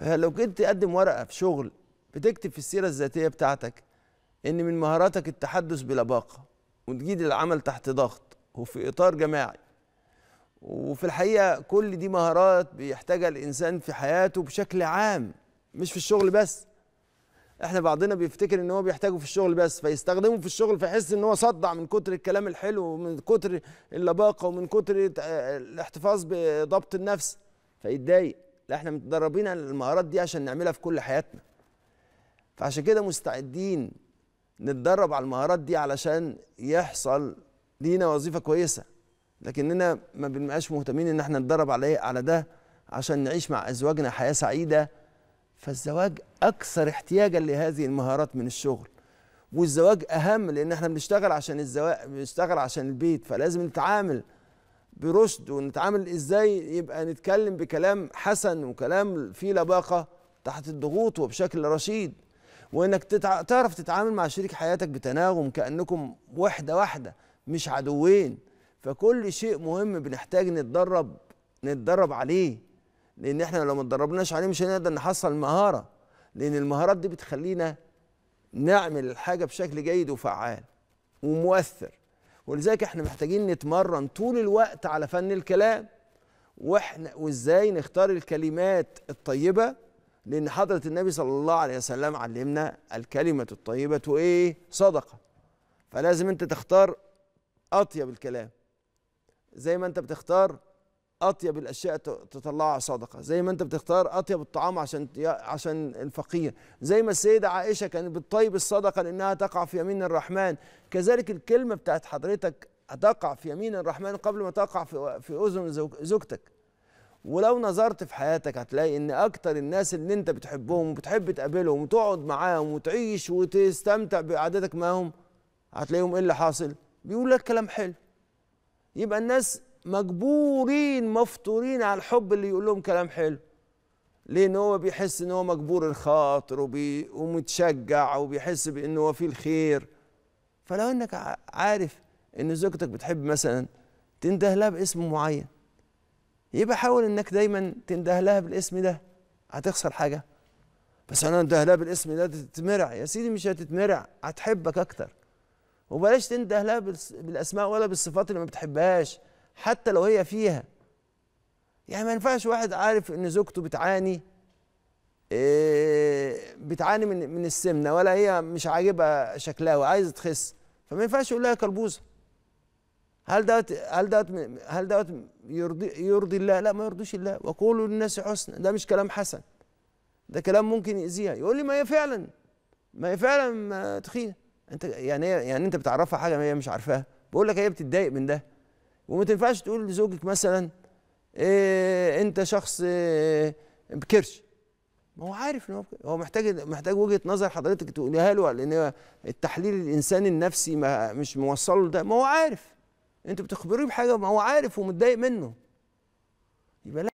آه، لو جيت تقدم ورقه في شغل بتكتب في السيره الذاتيه بتاعتك ان من مهاراتك التحدث بلباقه وتجيد العمل تحت ضغط وفي اطار جماعي وفي الحقيقه كل دي مهارات بيحتاجها الانسان في حياته بشكل عام مش في الشغل بس احنا بعضنا بيفتكر ان هو بيحتاجه في الشغل بس فيستخدمه في الشغل فيحس ان هو صدع من كتر الكلام الحلو ومن كتر اللباقه ومن كتر آه، الاحتفاظ بضبط النفس فيتضايق لا احنا متدربين على المهارات دي عشان نعملها في كل حياتنا فعشان كده مستعدين نتدرب على المهارات دي علشان يحصل لينا وظيفه كويسه لكننا ما بنبقاش مهتمين ان احنا نتدرب على إيه؟ على ده عشان نعيش مع ازواجنا حياه سعيده فالزواج اكثر احتياجا لهذه المهارات من الشغل والزواج اهم لان احنا بنشتغل عشان الزواج بنشتغل عشان البيت فلازم نتعامل برشد ونتعامل ازاي يبقى نتكلم بكلام حسن وكلام فيه لباقه تحت الضغوط وبشكل رشيد وانك تتع... تعرف تتعامل مع شريك حياتك بتناغم كانكم وحده واحده مش عدوين فكل شيء مهم بنحتاج نتدرب نتدرب عليه لان احنا لو ما اتدربناش عليه مش هنقدر نحصل مهاره لان المهارات دي بتخلينا نعمل الحاجه بشكل جيد وفعال ومؤثر ولذلك احنا محتاجين نتمرن طول الوقت على فن الكلام واحنا وازاي نختار الكلمات الطيبه لان حضره النبي صلى الله عليه وسلم علمنا الكلمه الطيبه ايه صدقه فلازم انت تختار اطيب الكلام زي ما انت بتختار اطيب الاشياء تطلعها صدقه زي ما انت بتختار اطيب الطعام عشان عشان الفقير زي ما السيده عائشه كانت بتطيب الصدقه لانها تقع في يمين الرحمن كذلك الكلمه بتاعت حضرتك هتقع في يمين الرحمن قبل ما تقع في في اذن زوجتك ولو نظرت في حياتك هتلاقي ان اكتر الناس اللي انت بتحبهم وبتحب تقابلهم وتقعد معاهم وتعيش وتستمتع بقعدتك معاهم هتلاقيهم ايه اللي حاصل بيقول لك كلام حلو يبقى الناس مجبورين مفطورين على الحب اللي يقول لهم كلام حلو لان هو بيحس ان هو مجبور الخاطر وبي ومتشجع وبيحس بان هو فيه الخير فلو انك عارف ان زوجتك بتحب مثلا تنده لها باسم معين يبقى حاول انك دايما تنده لها بالاسم ده هتخسر حاجه بس انا انده لها بالاسم ده تتمرع يا سيدي مش هتتمرع هتحبك اكتر وبلاش تنده لها بالاسماء ولا بالصفات اللي ما بتحبهاش حتى لو هي فيها يعني ما ينفعش واحد عارف ان زوجته بتعاني آه، بتعاني من من السمنه ولا هي مش عاجبها شكلها وعايزه تخس فما ينفعش يقول لها كربوزه هل دوت هل دوت هل دوت يرضي يرضي الله لا ما يرضيش الله وقولوا للناس حسنا ده مش كلام حسن ده كلام ممكن يأذيها يقول لي ما هي فعلا ما هي فعلا تخينه انت يعني يعني انت بتعرفها حاجه هي مش عارفاها بقول لك هي بتتضايق من ده وما تنفعش تقول لزوجك مثلا إيه انت شخص إيه بكرش ما هو عارف ان هو محتاج محتاج وجهه نظر حضرتك تقولها له لان التحليل الانساني النفسي ما مش موصله ده ما هو عارف انت بتخبريه بحاجه ما هو عارف ومتضايق منه يبقى لا